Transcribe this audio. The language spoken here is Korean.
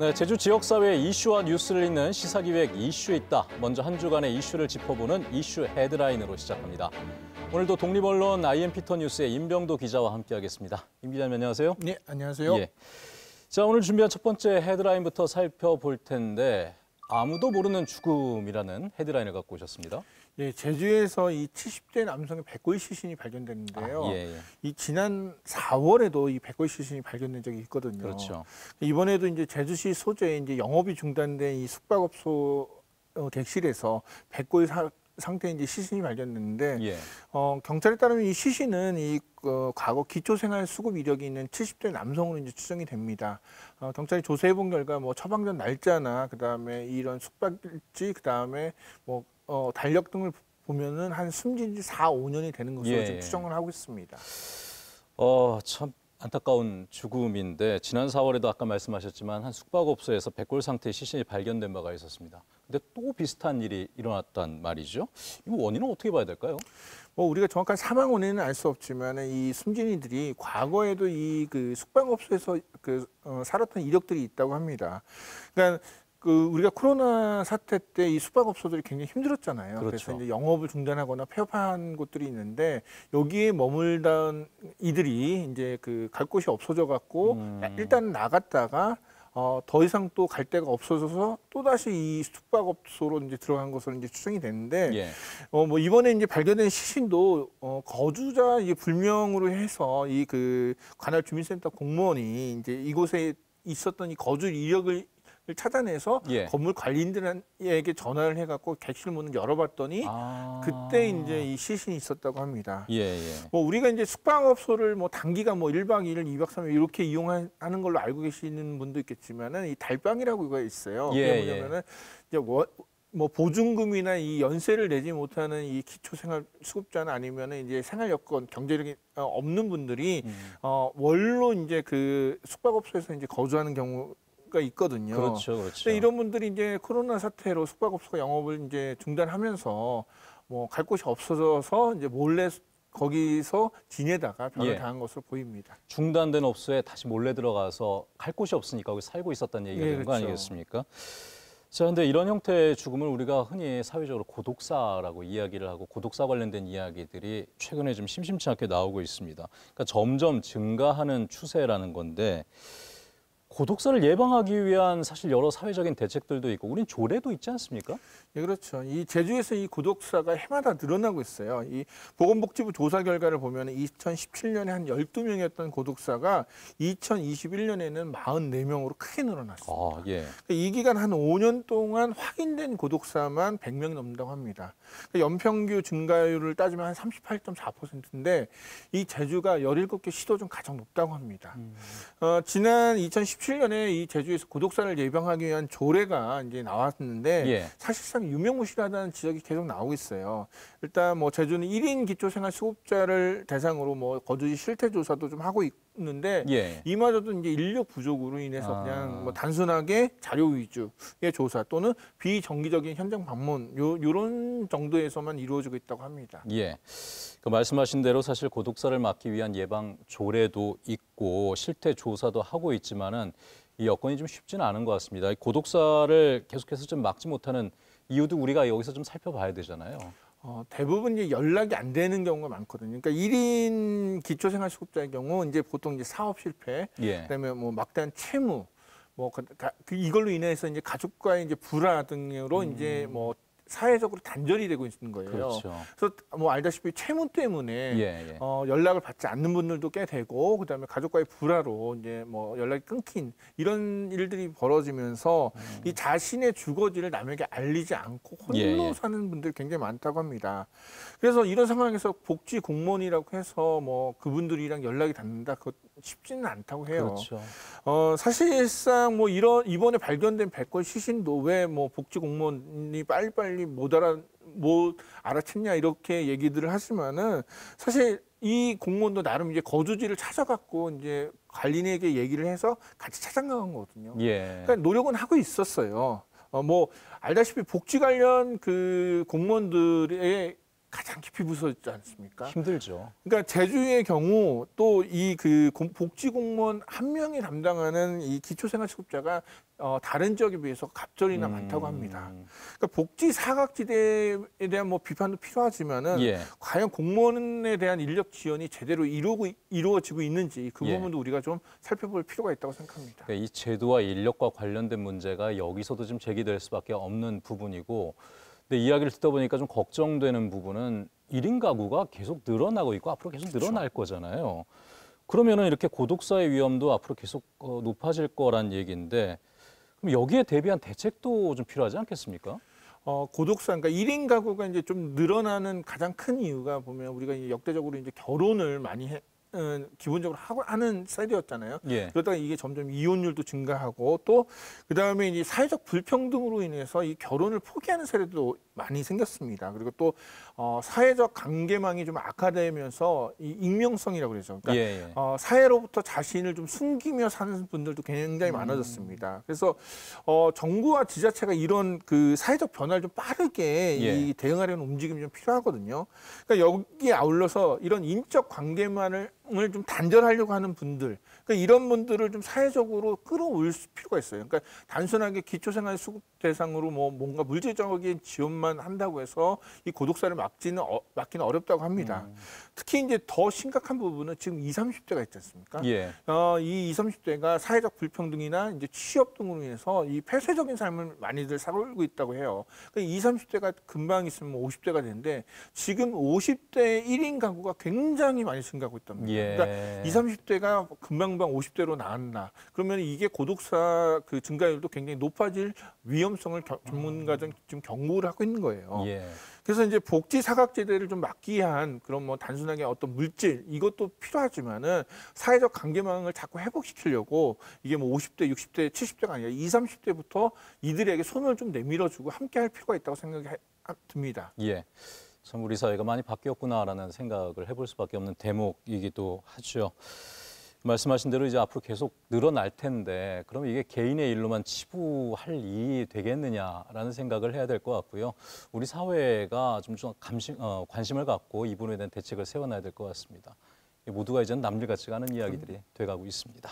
네, 제주 지역사회의 이슈와 뉴스를 잇는 시사기획 이슈 있다. 먼저 한 주간의 이슈를 짚어보는 이슈 헤드라인으로 시작합니다. 오늘도 독립언론 IM피터 뉴스의 임병도 기자와 함께하겠습니다. 임 기자님 안녕하세요. 네, 안녕하세요. 예. 자, 오늘 준비한 첫 번째 헤드라인부터 살펴볼 텐데 아무도 모르는 죽음이라는 헤드라인을 갖고 오셨습니다. 예, 제주에서 이 70대 남성의 백골 시신이 발견됐는데요. 아, 예, 예. 이 지난 4월에도 이 백골 시신이 발견된 적이 있거든요. 그렇죠. 이번에도 이제 제주시 소재 이제 영업이 중단된 이 숙박업소 어, 객실에서 백골 사, 상태의 이제 시신이 발견됐는데 예. 어, 경찰에 따르면 이 시신은 이 어, 과거 기초생활 수급 이력이 있는 70대 남성으로 이제 추정이 됩니다. 어, 경찰이 조사해본 결과 뭐 처방전 날짜나 그 다음에 이런 숙박지그 다음에 뭐 어, 달력 등을 보면은 한 숨진 지 4, 5년이 되는 것으로 예. 추정을 하고 있습니다. 어, 참 안타까운 죽음인데 지난 4월에도 아까 말씀하셨지만 한 숙박업소에서 백골 상태의 시신이 발견된 바가 있었습니다. 근데 또 비슷한 일이 일어났단 말이죠. 이 원인은 어떻게 봐야 될까요? 뭐 우리가 정확한 사망 원인은 알 수 없지만 이 숨진이들이 과거에도 이 그 숙박업소에서 그 어, 살았던 이력들이 있다고 합니다. 그러니까 그 우리가 코로나 사태 때 이 숙박업소들이 굉장히 힘들었잖아요. 그렇죠. 그래서 이제 영업을 중단하거나 폐업한 곳들이 있는데 여기에 머물던 이들이 이제 그 갈 곳이 없어져 갖고 음. 일단 나갔다가 어, 더 이상 또 갈 데가 없어져서 또 다시 이 숙박업소로 이제 들어간 것으로 이제 추정이 되는데 예. 어뭐 이번에 이제 발견된 시신도 어 거주자 이제 불명으로 해서 이 그 관할 주민센터 공무원이 이제 이곳에 있었던 이 거주 이력을 찾아내서 예. 건물 관리인들에게 전화를 해갖고 객실 문을 열어봤더니 아... 그때 이제 이 시신이 있었다고 합니다. 예, 예. 뭐 우리가 이제 숙박업소를 뭐 단기간 뭐 1박 2일, 2박 3일 이렇게 이용하는 걸로 알고 계시는 분도 있겠지만은 이 달방이라고 이거 있어요. 이게 예, 예. 뭐냐면은 이제 워, 뭐 보증금이나 이 연세를 내지 못하는 이 기초생활 수급자나 아니면 은 이제 생활 여건 경제력이 어, 없는 분들이 음. 어 월로 이제 그 숙박업소에서 이제 거주하는 경우 가 있거든요. 그렇죠, 그렇죠. 이런 분들이 이제 코로나 사태로 숙박업소가 영업을 이제 중단하면서 뭐 갈 곳이 없어져서 이제 몰래 거기서 지내다가 변을 예. 당한 것으로 보입니다. 중단된 업소에 다시 몰래 들어가서 갈 곳이 없으니까 거기 살고 있었다는 얘기가 예, 되는 그렇죠. 거 아니겠습니까? 자, 근데 이런 형태의 죽음을 우리가 흔히 사회적으로 고독사라고 이야기를 하고 고독사 관련된 이야기들이 최근에 좀 심심치 않게 나오고 있습니다. 그러니까 점점 증가하는 추세라는 건데 고독사를 예방하기 위한 사실 여러 사회적인 대책들도 있고 우린 조례도 있지 않습니까? 예, 그렇죠. 이 제주에서 이 고독사가 해마다 늘어나고 있어요. 이 보건복지부 조사 결과를 보면 2017년에 한 12명이었던 고독사가 2021년에는 44명으로 크게 늘어났습니다. 아, 예. 그러니까 이 기간 한 5년 동안 확인된 고독사만 100명 넘는다고 합니다. 그러니까 연평균 증가율을 따지면 한 38.4%인데 이 제주가 17개 시도 중 가장 높다고 합니다. 음. 어, 지난 2010 2017년에 이 제주에서 고독사를 예방하기 위한 조례가 이제 나왔는데 예. 사실상 유명무실하다는 지적이 계속 나오고 있어요. 일단 뭐 제주는 1인 기초생활 수급자를 대상으로 뭐 거주지 실태 조사도 좀 하고 있고 있는데 예. 이마저도 이제 인력 부족으로 인해서 아. 그냥 뭐 단순하게 자료 위주의 조사 또는 비정기적인 현장 방문 요 요런 정도에서만 이루어지고 있다고 합니다. 예. 그 말씀하신 대로 사실 고독사를 막기 위한 예방 조례도 있고 실태 조사도 하고 있지만은 이 여건이 좀 쉽지는 않은 것 같습니다. 고독사를 계속해서 좀 막지 못하는 이유도 우리가 여기서 좀 살펴봐야 되잖아요. 어, 대부분 이제 연락이 안 되는 경우가 많거든요. 그러니까 1인 기초생활수급자의 경우 이제 보통 이제 사업 실패, 예. 그다음에 뭐 막대한 채무, 뭐 그, 그 이걸로 인해서 이제 가족과의 이제 불화 등으로 음. 이제 뭐 사회적으로 단절이 되고 있는 거예요. 그렇죠. 그래서뭐 알다시피 채무 때문에 예, 예. 어, 연락을 받지 않는 분들도 꽤 되고 그다음에 가족과의 불화로 이제 뭐 연락이 끊긴 이런 일들이 벌어지면서 음. 이 자신의 주거지를 남에게 알리지 않고 예, 홀로 예, 사는 분들 굉장히 많다고 합니다. 그래서 이런 상황에서 복지 공무원이라고 해서 뭐 그분들이랑 연락이 닿는다 그 쉽지는 않다고 해요. 그렇죠. 어, 사실상 뭐 이런 이번에 발견된 백골 시신도 왜 뭐 복지 공무원이 빨리빨리 못 알아 못 알아챘냐 이렇게 얘기들을 하지만은 사실 이 공무원도 나름 이제 거주지를 찾아갖고 이제 관리인에게 얘기를 해서 같이 찾아간 거거든요. 예. 그러니까 노력은 하고 있었어요. 어, 뭐 알다시피 복지 관련 그 공무원들의 가장 깊이 부서지지 않습니까? 힘들죠. 그러니까 제주의 경우 또 이 그 복지 공무원 한 명이 담당하는 이 기초생활수급자가 어, 다른 지역에 비해서 갑절이나 음. 많다고 합니다. 그러니까 복지 사각지대에 대한 뭐 비판도 필요하지만은 예. 과연 공무원에 대한 인력 지원이 제대로 이루고 이루어지고 있는지 그 예. 부분도 예. 우리가 좀 살펴볼 필요가 있다고 생각합니다. 그러니까 이 제도와 인력과 관련된 문제가 여기서도 좀 제기될 수밖에 없는 부분이고. 근데 이야기를 듣다 보니까 좀 걱정되는 부분은 일인 가구가 계속 늘어나고 있고 앞으로 계속 그렇죠. 늘어날 거잖아요. 그러면은 이렇게 고독사의 위험도 앞으로 계속 어, 높아질 거란 얘기인데 그럼 여기에 대비한 대책도 좀 필요하지 않겠습니까? 어, 고독사, 그러니까 1인 가구가 이제 좀 늘어나는 가장 큰 이유가 보면 우리가 역대적으로 이제 결혼을 많이 해, 어, 기본적으로 하고 하는 세대였잖아요 예. 그러다가 이게 점점 이혼율도 증가하고 또 그다음에 이 사회적 불평등으로 인해서 이 결혼을 포기하는 세대도 많이 생겼습니다. 그리고 또 어, 사회적 관계망이 좀 악화되면서 이 익명성이라고 그러죠. 그러니까 예, 예. 어, 사회로부터 자신을 좀 숨기며 사는 분들도 굉장히 음. 많아졌습니다. 그래서 어, 정부와 지자체가 이런 그 사회적 변화를 좀 빠르게 예. 이 대응하려는 움직임이 좀 필요하거든요. 그러니까 여기에 아울러서 이런 인적 관계만을 사랑을 좀 단절하려고 하는 분들 그러니까 이런 분들을 좀 사회적으로 끌어올 필요가 있어요. 그러니까 단순하게 기초생활 수급 대상으로 뭐 뭔가 물질적인 지원만 한다고 해서 이 고독사를 막지는 어, 막기는 어렵다고 합니다. 음. 특히 이제 더 심각한 부분은 지금 20, 30대가 있지 않습니까? 예. 어, 이 20, 30대가 사회적 불평등이나 이제 취업 등으로 인해서 이 폐쇄적인 삶을 많이들 살고 있다고 해요. 그러니까 20, 30대가 금방 있으면 50대가 뭐 되는데 지금 50대 1인 가구가 굉장히 많이 증가하고 있답니다. 예. 그러니까 20, 30대가 금방 금방 50대로 나왔나. 그러면 이게 고독사 그 증가율도 굉장히 높아질 위험성을 겨, 전문가들 지금 경고를 하고 있는 거예요. 예. 그래서 이제 복지 사각지대를 좀 막기 위한 그런 뭐 단순하게 어떤 물질 이것도 필요하지만은 사회적 관계망을 자꾸 회복시키려고 이게 뭐 50대, 60대, 70대가 아니라 20, 30대부터 이들에게 손을 좀 내밀어주고 함께할 필요가 있다고 생각이 아, 듭니다. 예. 참 우리 사회가 많이 바뀌었구나라는 생각을 해볼 수밖에 없는 대목이기도 하죠. 말씀하신 대로 이제 앞으로 계속 늘어날 텐데 그럼 이게 개인의 일로만 치부할 일이 되겠느냐라는 생각을 해야 될 것 같고요. 우리 사회가 좀, 좀 감심, 어, 관심을 갖고 이 부분에 대한 대책을 세워놔야 될 것 같습니다. 모두가 이제 남일 같지가 않 이야기들이 음. 돼가고 있습니다.